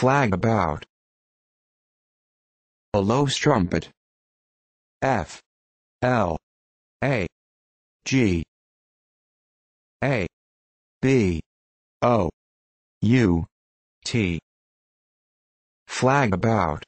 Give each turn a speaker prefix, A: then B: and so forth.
A: flag about. A low strumpet. F. L. A. G. A. B. O. U. T. Flag about.